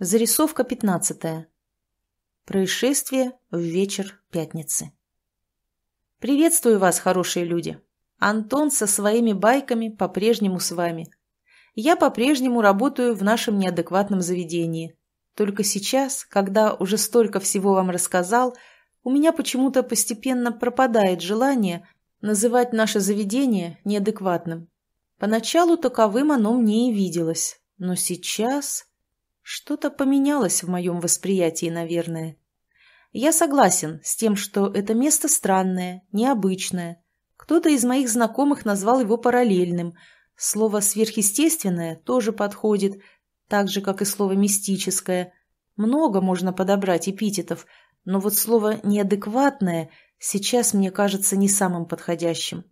Зарисовка пятнадцатая. Происшествие в вечер пятницы. Приветствую вас, хорошие люди. Антон со своими байками по-прежнему с вами. Я по-прежнему работаю в нашем неадекватном заведении. Только сейчас, когда уже столько всего вам рассказал, у меня почему-то постепенно пропадает желание называть наше заведение неадекватным. Поначалу таковым оно мне и виделось, но сейчас... Что-то поменялось в моем восприятии, наверное. Я согласен с тем, что это место странное, необычное. Кто-то из моих знакомых назвал его параллельным. Слово «сверхъестественное» тоже подходит, так же, как и слово «мистическое». Много можно подобрать эпитетов, но вот слово «неадекватное» сейчас мне кажется не самым подходящим.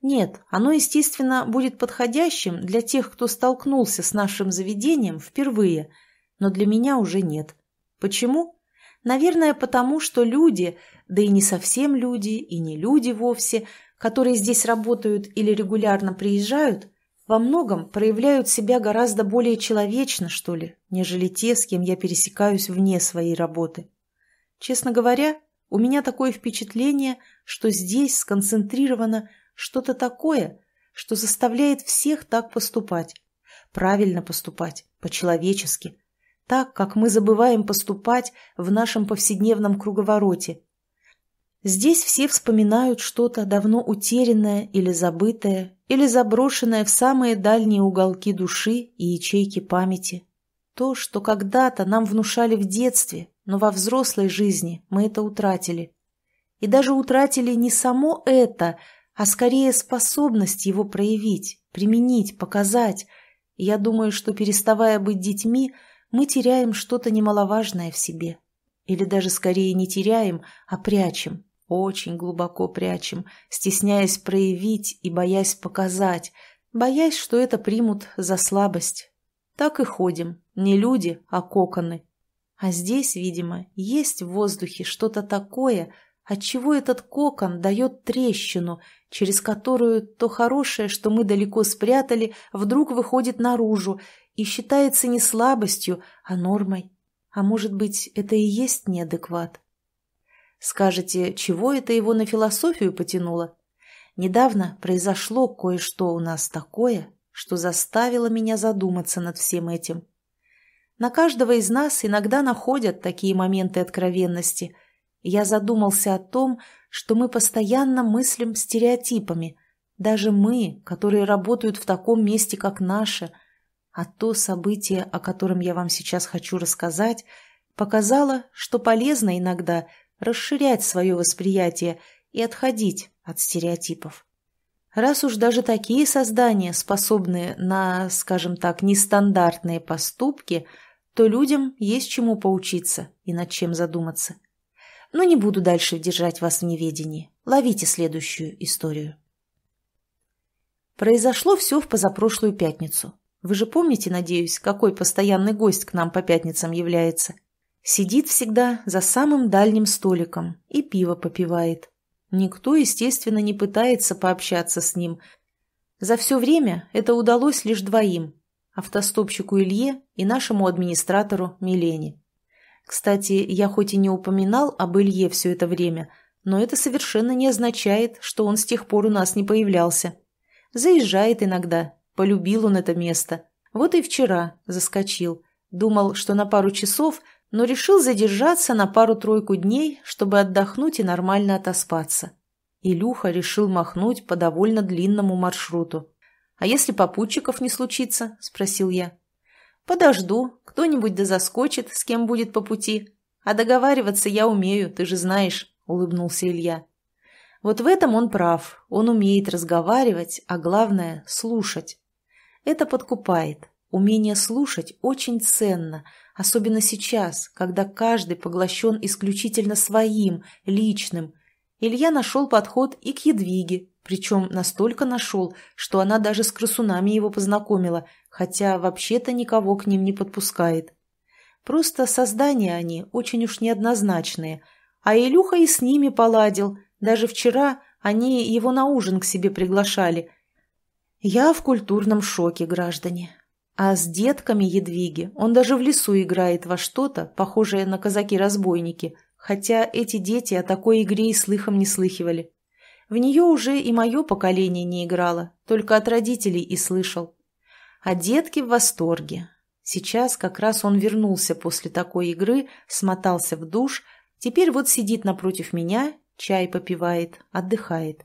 Нет, оно, естественно, будет подходящим для тех, кто столкнулся с нашим заведением впервые – но для меня уже нет. Почему? Наверное, потому что люди, да и не совсем люди, и не люди вовсе, которые здесь работают или регулярно приезжают, во многом проявляют себя гораздо более человечно, что ли, нежели те, с кем я пересекаюсь вне своей работы. Честно говоря, у меня такое впечатление, что здесь сконцентрировано что-то такое, что заставляет всех так поступать. Правильно поступать, по-человечески, так как мы забываем поступать в нашем повседневном круговороте. Здесь все вспоминают что-то давно утерянное или забытое, или заброшенное в самые дальние уголки души и ячейки памяти. То, что когда-то нам внушали в детстве, но во взрослой жизни мы это утратили. И даже утратили не само это, а скорее способность его проявить, применить, показать. я думаю, что переставая быть детьми – мы теряем что-то немаловажное в себе. Или даже скорее не теряем, а прячем, очень глубоко прячем, стесняясь проявить и боясь показать, боясь, что это примут за слабость. Так и ходим, не люди, а коконы. А здесь, видимо, есть в воздухе что-то такое, отчего этот кокон дает трещину, через которую то хорошее, что мы далеко спрятали, вдруг выходит наружу и считается не слабостью, а нормой. А может быть, это и есть неадекват? Скажете, чего это его на философию потянуло? Недавно произошло кое-что у нас такое, что заставило меня задуматься над всем этим. На каждого из нас иногда находят такие моменты откровенности, я задумался о том, что мы постоянно мыслим стереотипами, даже мы, которые работают в таком месте, как наше, а то событие, о котором я вам сейчас хочу рассказать, показало, что полезно иногда расширять свое восприятие и отходить от стереотипов. Раз уж даже такие создания способны на, скажем так, нестандартные поступки, то людям есть чему поучиться и над чем задуматься. Но не буду дальше держать вас в неведении. Ловите следующую историю. Произошло все в позапрошлую пятницу. Вы же помните, надеюсь, какой постоянный гость к нам по пятницам является? Сидит всегда за самым дальним столиком и пиво попивает. Никто, естественно, не пытается пообщаться с ним. За все время это удалось лишь двоим – автостопщику Илье и нашему администратору Милене. Кстати, я хоть и не упоминал об Илье все это время, но это совершенно не означает, что он с тех пор у нас не появлялся. Заезжает иногда, полюбил он это место. Вот и вчера заскочил. Думал, что на пару часов, но решил задержаться на пару-тройку дней, чтобы отдохнуть и нормально отоспаться. Илюха решил махнуть по довольно длинному маршруту. «А если попутчиков не случится?» – спросил я. Подожду, кто-нибудь да заскочит, с кем будет по пути. А договариваться я умею, ты же знаешь, улыбнулся Илья. Вот в этом он прав. Он умеет разговаривать, а главное – слушать. Это подкупает. Умение слушать очень ценно, особенно сейчас, когда каждый поглощен исключительно своим, личным. Илья нашел подход и к Едвиге, причем настолько нашел, что она даже с красунами его познакомила, хотя вообще-то никого к ним не подпускает. Просто создания они очень уж неоднозначные. А Илюха и с ними поладил. Даже вчера они его на ужин к себе приглашали. Я в культурном шоке, граждане. А с детками Едвиги он даже в лесу играет во что-то, похожее на казаки-разбойники, хотя эти дети о такой игре и слыхом не слыхивали. В нее уже и мое поколение не играло, только от родителей и слышал. А детки в восторге. Сейчас как раз он вернулся после такой игры, смотался в душ, теперь вот сидит напротив меня, чай попивает, отдыхает.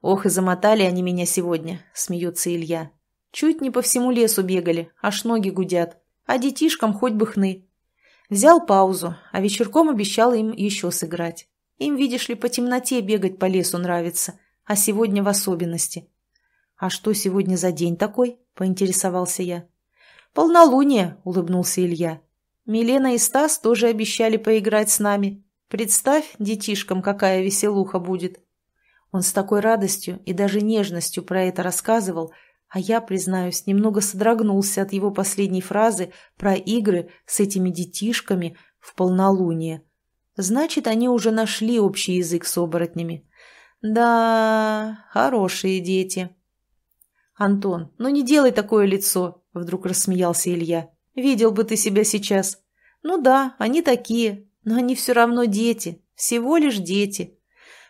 «Ох, и замотали они меня сегодня», — смеется Илья. «Чуть не по всему лесу бегали, аж ноги гудят, а детишкам хоть бы хны». Взял паузу, а вечерком обещал им еще сыграть. Им, видишь ли, по темноте бегать по лесу нравится, а сегодня в особенности. «А что сегодня за день такой?» – поинтересовался я. «Полнолуние», – улыбнулся Илья. «Милена и Стас тоже обещали поиграть с нами. Представь, детишкам, какая веселуха будет». Он с такой радостью и даже нежностью про это рассказывал, а я, признаюсь, немного содрогнулся от его последней фразы про игры с этими детишками в полнолуние. Значит, они уже нашли общий язык с оборотнями. Да, хорошие дети. Антон, ну не делай такое лицо, вдруг рассмеялся Илья. Видел бы ты себя сейчас. Ну да, они такие, но они все равно дети, всего лишь дети.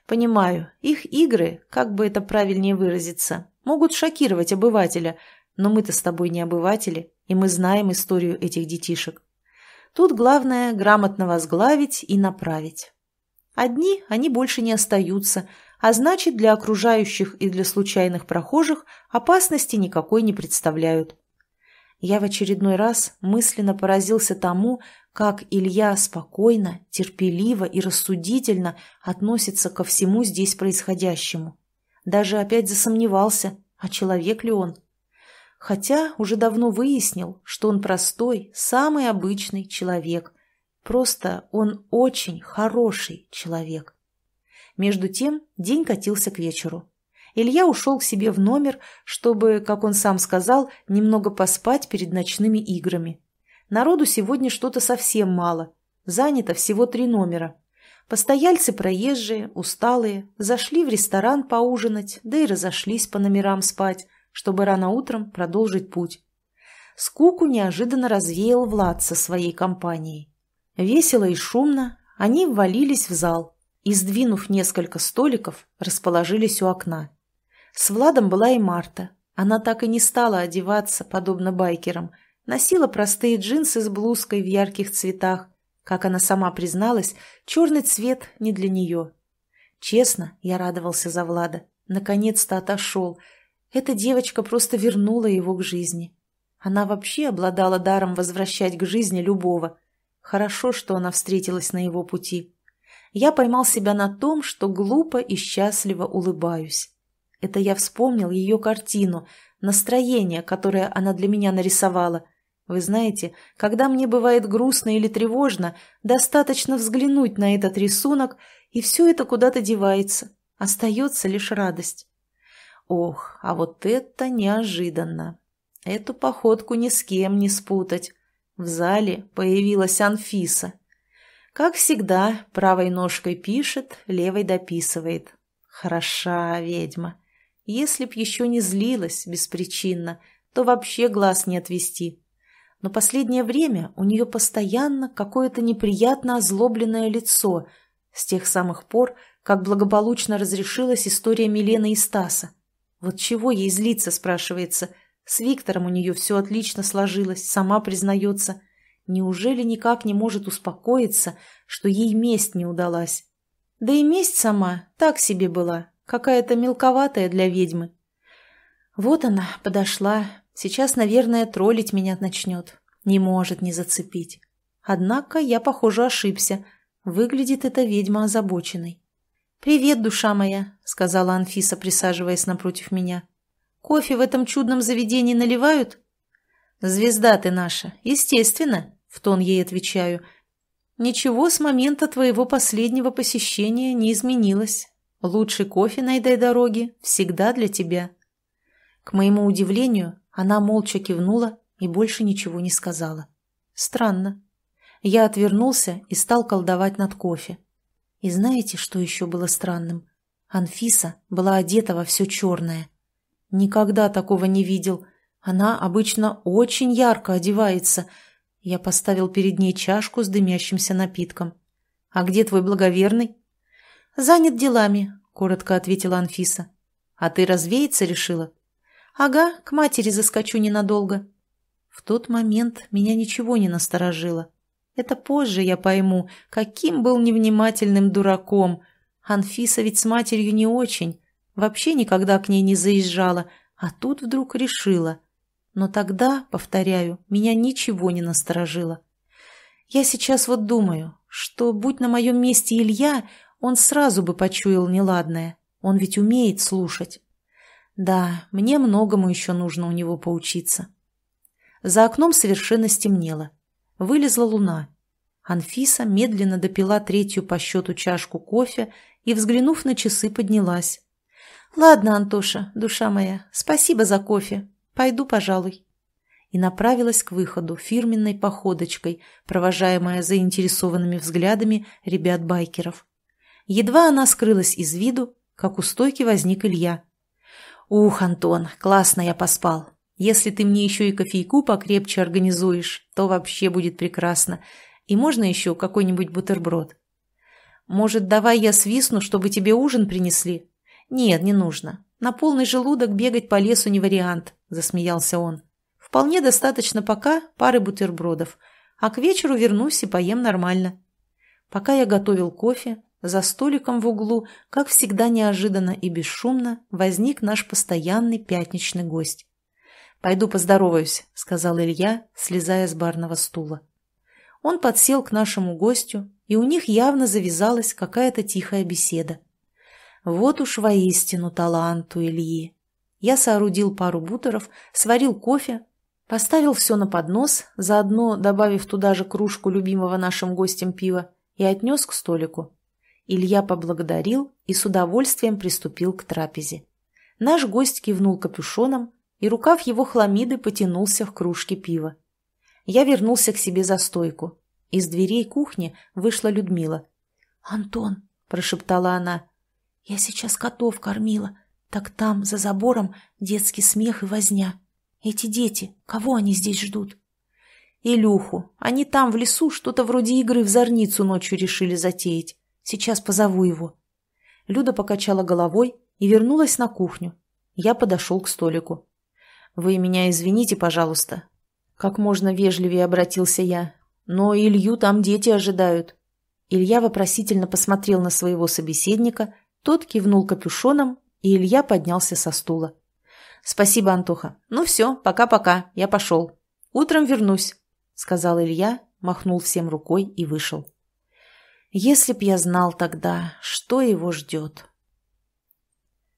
Понимаю, их игры, как бы это правильнее выразиться, могут шокировать обывателя, но мы-то с тобой не обыватели, и мы знаем историю этих детишек. Тут главное грамотно возглавить и направить. Одни они больше не остаются, а значит для окружающих и для случайных прохожих опасности никакой не представляют. Я в очередной раз мысленно поразился тому, как Илья спокойно, терпеливо и рассудительно относится ко всему здесь происходящему. Даже опять засомневался, а человек ли он – хотя уже давно выяснил, что он простой, самый обычный человек. Просто он очень хороший человек. Между тем день катился к вечеру. Илья ушел к себе в номер, чтобы, как он сам сказал, немного поспать перед ночными играми. Народу сегодня что-то совсем мало. Занято всего три номера. Постояльцы проезжие, усталые, зашли в ресторан поужинать, да и разошлись по номерам спать чтобы рано утром продолжить путь. Скуку неожиданно развеял Влад со своей компанией. Весело и шумно они ввалились в зал и, сдвинув несколько столиков, расположились у окна. С Владом была и Марта. Она так и не стала одеваться, подобно байкерам, носила простые джинсы с блузкой в ярких цветах. Как она сама призналась, черный цвет не для нее. Честно, я радовался за Влада. Наконец-то отошел – эта девочка просто вернула его к жизни. Она вообще обладала даром возвращать к жизни любого. Хорошо, что она встретилась на его пути. Я поймал себя на том, что глупо и счастливо улыбаюсь. Это я вспомнил ее картину, настроение, которое она для меня нарисовала. Вы знаете, когда мне бывает грустно или тревожно, достаточно взглянуть на этот рисунок, и все это куда-то девается. Остается лишь радость. Ох, а вот это неожиданно. Эту походку ни с кем не спутать. В зале появилась Анфиса. Как всегда, правой ножкой пишет, левой дописывает. Хороша ведьма. Если б еще не злилась беспричинно, то вообще глаз не отвести. Но последнее время у нее постоянно какое-то неприятно озлобленное лицо с тех самых пор, как благополучно разрешилась история Милены и Стаса. Вот чего ей злиться, спрашивается. С Виктором у нее все отлично сложилось, сама признается. Неужели никак не может успокоиться, что ей месть не удалась? Да и месть сама так себе была, какая-то мелковатая для ведьмы. Вот она, подошла. Сейчас, наверное, троллить меня начнет. Не может не зацепить. Однако я, похоже, ошибся. Выглядит эта ведьма озабоченной. «Привет, душа моя», — сказала Анфиса, присаживаясь напротив меня. «Кофе в этом чудном заведении наливают?» «Звезда ты наша, естественно», — в тон ей отвечаю. «Ничего с момента твоего последнего посещения не изменилось. Лучший кофе на этой дороге всегда для тебя». К моему удивлению, она молча кивнула и больше ничего не сказала. Странно. Я отвернулся и стал колдовать над кофе. И знаете, что еще было странным? Анфиса была одета во все черное. Никогда такого не видел. Она обычно очень ярко одевается. Я поставил перед ней чашку с дымящимся напитком. «А где твой благоверный?» «Занят делами», — коротко ответила Анфиса. «А ты развеяться решила?» «Ага, к матери заскочу ненадолго». В тот момент меня ничего не насторожило. Это позже я пойму, каким был невнимательным дураком. Анфиса ведь с матерью не очень. Вообще никогда к ней не заезжала, а тут вдруг решила. Но тогда, повторяю, меня ничего не насторожило. Я сейчас вот думаю, что, будь на моем месте Илья, он сразу бы почуял неладное. Он ведь умеет слушать. Да, мне многому еще нужно у него поучиться. За окном совершенно стемнело вылезла луна. Анфиса медленно допила третью по счету чашку кофе и, взглянув на часы, поднялась. «Ладно, Антоша, душа моя, спасибо за кофе. Пойду, пожалуй». И направилась к выходу фирменной походочкой, провожаемая заинтересованными взглядами ребят-байкеров. Едва она скрылась из виду, как у стойки возник Илья. «Ух, Антон, классно я поспал. Если ты мне еще и кофейку покрепче организуешь, то вообще будет прекрасно. И можно еще какой-нибудь бутерброд. Может, давай я свистну, чтобы тебе ужин принесли? Нет, не нужно. На полный желудок бегать по лесу не вариант, засмеялся он. Вполне достаточно пока пары бутербродов. А к вечеру вернусь и поем нормально. Пока я готовил кофе, за столиком в углу, как всегда неожиданно и бесшумно, возник наш постоянный пятничный гость. «Пойду поздороваюсь», — сказал Илья, слезая с барного стула. Он подсел к нашему гостю, и у них явно завязалась какая-то тихая беседа. Вот уж воистину талант у Ильи. Я соорудил пару бутеров, сварил кофе, поставил все на поднос, заодно добавив туда же кружку любимого нашим гостем пива, и отнес к столику. Илья поблагодарил и с удовольствием приступил к трапезе. Наш гость кивнул капюшоном, и рукав его хламиды потянулся в кружке пива. Я вернулся к себе за стойку. Из дверей кухни вышла Людмила. «Антон», — прошептала она, — «я сейчас котов кормила, так там, за забором, детский смех и возня. Эти дети, кого они здесь ждут?» «Илюху. Они там, в лесу, что-то вроде игры в зорницу ночью решили затеять. Сейчас позову его». Люда покачала головой и вернулась на кухню. Я подошел к столику. Вы меня извините, пожалуйста». Как можно вежливее обратился я. «Но Илью там дети ожидают». Илья вопросительно посмотрел на своего собеседника, тот кивнул капюшоном, и Илья поднялся со стула. «Спасибо, Антоха. Ну все, пока-пока, я пошел. Утром вернусь», — сказал Илья, махнул всем рукой и вышел. «Если б я знал тогда, что его ждет».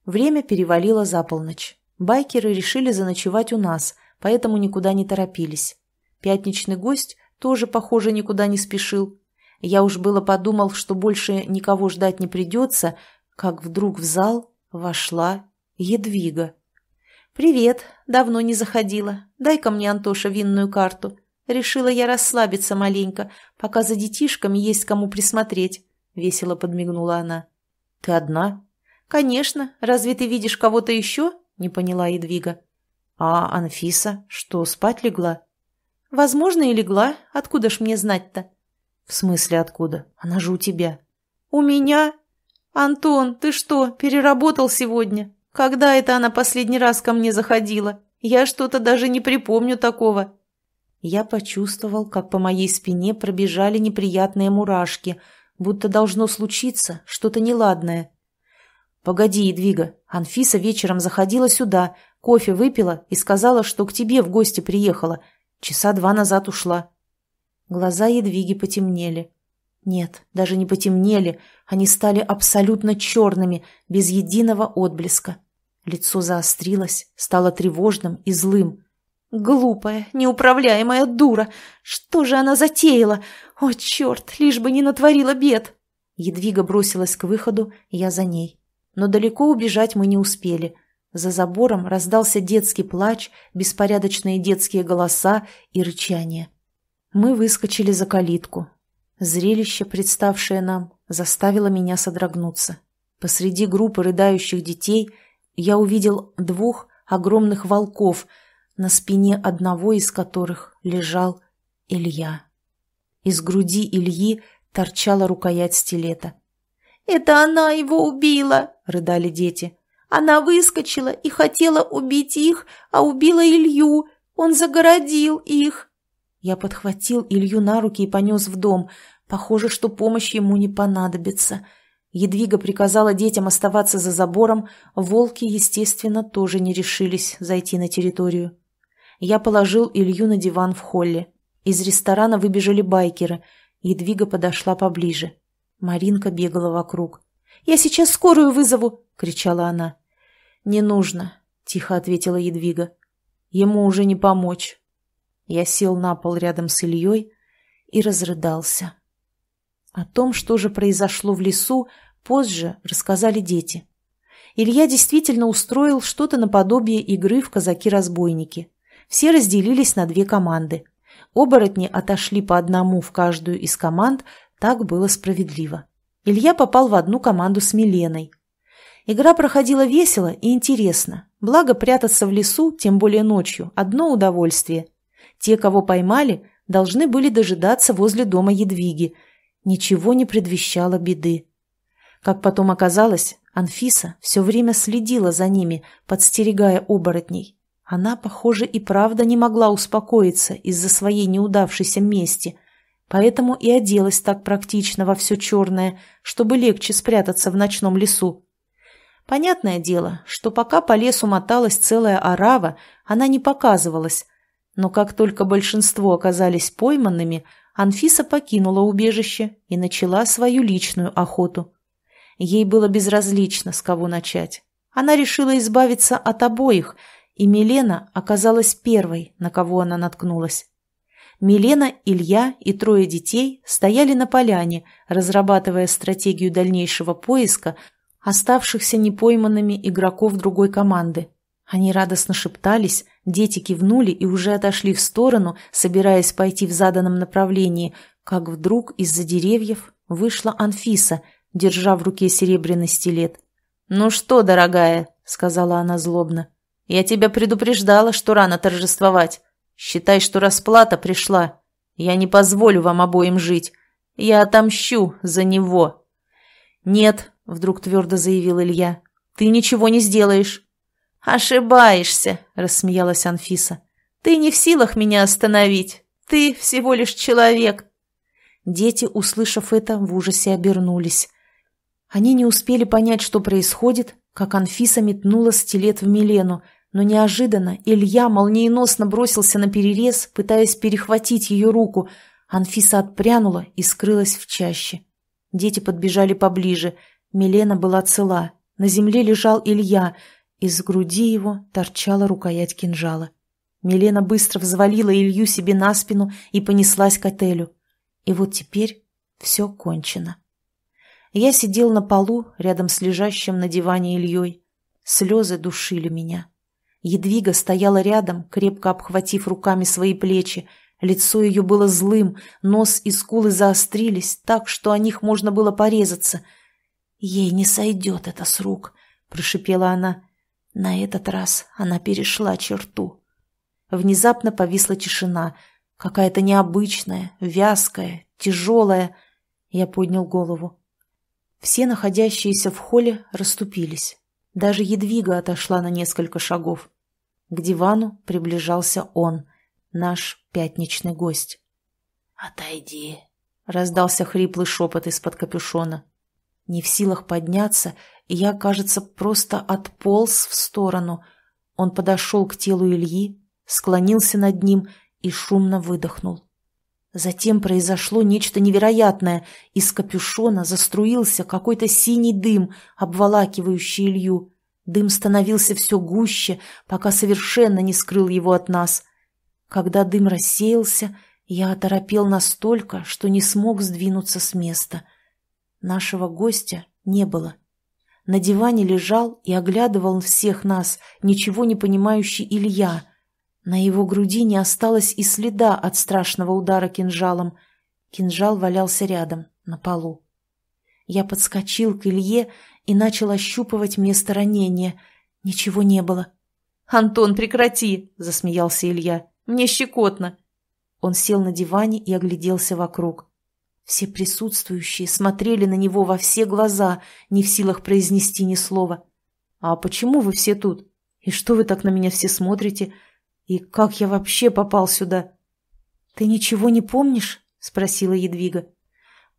Время перевалило за полночь. Байкеры решили заночевать у нас, поэтому никуда не торопились. Пятничный гость тоже, похоже, никуда не спешил. Я уж было подумал, что больше никого ждать не придется, как вдруг в зал вошла Едвига. «Привет, давно не заходила. Дай-ка мне, Антоша, винную карту. Решила я расслабиться маленько, пока за детишками есть кому присмотреть», — весело подмигнула она. «Ты одна?» «Конечно. Разве ты видишь кого-то еще?» – не поняла Едвига. «А Анфиса? Что, спать легла?» «Возможно, и легла. Откуда ж мне знать-то?» «В смысле откуда? Она же у тебя». «У меня? Антон, ты что, переработал сегодня? Когда это она последний раз ко мне заходила? Я что-то даже не припомню такого». Я почувствовал, как по моей спине пробежали неприятные мурашки, будто должно случиться что-то неладное. «Погоди, Едвига, Анфиса вечером заходила сюда, кофе выпила и сказала, что к тебе в гости приехала. Часа два назад ушла». Глаза Едвиги потемнели. Нет, даже не потемнели, они стали абсолютно черными, без единого отблеска. Лицо заострилось, стало тревожным и злым. «Глупая, неуправляемая дура! Что же она затеяла? О, черт, лишь бы не натворила бед!» Едвига бросилась к выходу, я за ней но далеко убежать мы не успели. За забором раздался детский плач, беспорядочные детские голоса и рычание. Мы выскочили за калитку. Зрелище, представшее нам, заставило меня содрогнуться. Посреди группы рыдающих детей я увидел двух огромных волков, на спине одного из которых лежал Илья. Из груди Ильи торчала рукоять стилета. «Это она его убила!» – рыдали дети. «Она выскочила и хотела убить их, а убила Илью. Он загородил их». Я подхватил Илью на руки и понес в дом. Похоже, что помощь ему не понадобится. Едвига приказала детям оставаться за забором, волки, естественно, тоже не решились зайти на территорию. Я положил Илью на диван в холле. Из ресторана выбежали байкеры. Едвига подошла поближе. Маринка бегала вокруг. Я сейчас скорую вызову!» — кричала она. «Не нужно», — тихо ответила Едвига. «Ему уже не помочь». Я сел на пол рядом с Ильей и разрыдался. О том, что же произошло в лесу, позже рассказали дети. Илья действительно устроил что-то наподобие игры в «Казаки-разбойники». Все разделились на две команды. Оборотни отошли по одному в каждую из команд, так было справедливо. Илья попал в одну команду с Миленой. Игра проходила весело и интересно. Благо прятаться в лесу, тем более ночью, одно удовольствие. Те, кого поймали, должны были дожидаться возле дома Едвиги. Ничего не предвещало беды. Как потом оказалось, Анфиса все время следила за ними, подстерегая оборотней. Она, похоже, и правда не могла успокоиться из-за своей неудавшейся мести – поэтому и оделась так практично во все черное, чтобы легче спрятаться в ночном лесу. Понятное дело, что пока по лесу моталась целая орава, она не показывалась, но как только большинство оказались пойманными, Анфиса покинула убежище и начала свою личную охоту. Ей было безразлично, с кого начать. Она решила избавиться от обоих, и Милена оказалась первой, на кого она наткнулась. Милена, Илья и трое детей стояли на поляне, разрабатывая стратегию дальнейшего поиска оставшихся непойманными игроков другой команды. Они радостно шептались, дети кивнули и уже отошли в сторону, собираясь пойти в заданном направлении, как вдруг из-за деревьев вышла Анфиса, держа в руке серебряный стилет. «Ну что, дорогая», — сказала она злобно, — «я тебя предупреждала, что рано торжествовать. Считай, что расплата пришла. Я не позволю вам обоим жить. Я отомщу за него». «Нет», — вдруг твердо заявил Илья, — «ты ничего не сделаешь». «Ошибаешься», — рассмеялась Анфиса. «Ты не в силах меня остановить. Ты всего лишь человек». Дети, услышав это, в ужасе обернулись. Они не успели понять, что происходит, как Анфиса метнула стилет в Милену, но неожиданно Илья молниеносно бросился на перерез, пытаясь перехватить ее руку. Анфиса отпрянула и скрылась в чаще. Дети подбежали поближе. Милена была цела. На земле лежал Илья. Из груди его торчала рукоять кинжала. Милена быстро взвалила Илью себе на спину и понеслась к отелю. И вот теперь все кончено. Я сидел на полу рядом с лежащим на диване Ильей. Слезы душили меня. Едвига стояла рядом, крепко обхватив руками свои плечи. Лицо ее было злым, нос и скулы заострились так, что о них можно было порезаться. «Ей не сойдет это с рук», — прошипела она. На этот раз она перешла черту. Внезапно повисла тишина, какая-то необычная, вязкая, тяжелая. Я поднял голову. Все находящиеся в холле расступились. Даже Едвига отошла на несколько шагов. К дивану приближался он, наш пятничный гость. «Отойди», — раздался хриплый шепот из-под капюшона. Не в силах подняться, я, кажется, просто отполз в сторону. Он подошел к телу Ильи, склонился над ним и шумно выдохнул. Затем произошло нечто невероятное. Из капюшона заструился какой-то синий дым, обволакивающий Илью. Дым становился все гуще, пока совершенно не скрыл его от нас. Когда дым рассеялся, я оторопел настолько, что не смог сдвинуться с места. Нашего гостя не было. На диване лежал и оглядывал всех нас, ничего не понимающий Илья. На его груди не осталось и следа от страшного удара кинжалом. Кинжал валялся рядом, на полу. Я подскочил к Илье и начал ощупывать место ранения. Ничего не было. «Антон, прекрати!» – засмеялся Илья. «Мне щекотно!» Он сел на диване и огляделся вокруг. Все присутствующие смотрели на него во все глаза, не в силах произнести ни слова. «А почему вы все тут? И что вы так на меня все смотрите? И как я вообще попал сюда?» «Ты ничего не помнишь?» – спросила Едвига.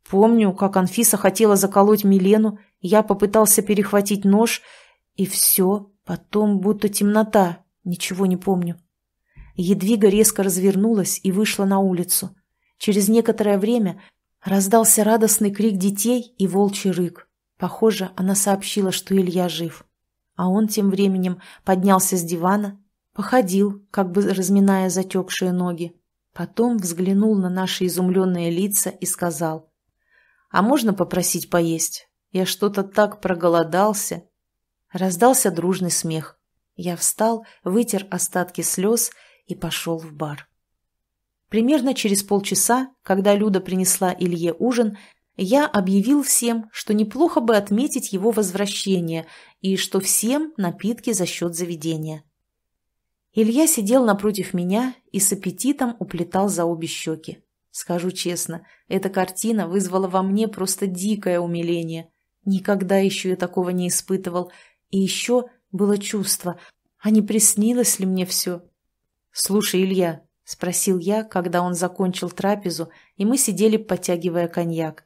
Помню, как Анфиса хотела заколоть Милену, я попытался перехватить нож, и все, потом будто темнота, ничего не помню. Едвига резко развернулась и вышла на улицу. Через некоторое время раздался радостный крик детей и волчий рык. Похоже, она сообщила, что Илья жив. А он тем временем поднялся с дивана, походил, как бы разминая затекшие ноги. Потом взглянул на наши изумленные лица и сказал — «А можно попросить поесть? Я что-то так проголодался!» Раздался дружный смех. Я встал, вытер остатки слез и пошел в бар. Примерно через полчаса, когда Люда принесла Илье ужин, я объявил всем, что неплохо бы отметить его возвращение и что всем напитки за счет заведения. Илья сидел напротив меня и с аппетитом уплетал за обе щеки. Скажу честно, эта картина вызвала во мне просто дикое умиление. Никогда еще я такого не испытывал. И еще было чувство, а не приснилось ли мне все? «Слушай, Илья», — спросил я, когда он закончил трапезу, и мы сидели, подтягивая коньяк.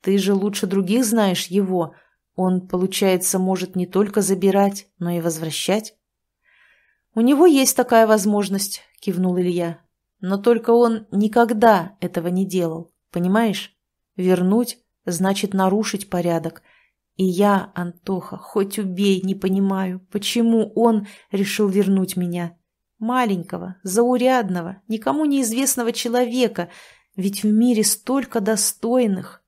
«Ты же лучше других знаешь его. Он, получается, может не только забирать, но и возвращать?» «У него есть такая возможность», — кивнул Илья. Но только он никогда этого не делал, понимаешь? Вернуть значит нарушить порядок. И я, Антоха, хоть убей, не понимаю, почему он решил вернуть меня. Маленького, заурядного, никому неизвестного человека, ведь в мире столько достойных.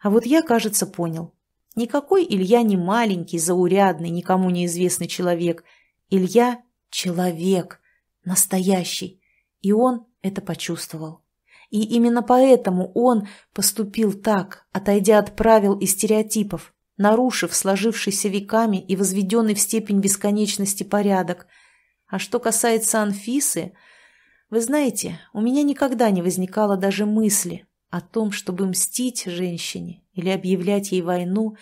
А вот я, кажется, понял. Никакой Илья не маленький, заурядный, никому неизвестный человек. Илья — человек, настоящий, и он это почувствовал. И именно поэтому он поступил так, отойдя от правил и стереотипов, нарушив сложившийся веками и возведенный в степень бесконечности порядок. А что касается Анфисы, вы знаете, у меня никогда не возникало даже мысли о том, чтобы мстить женщине или объявлять ей войну,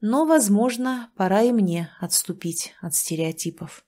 но, возможно, пора и мне отступить от стереотипов.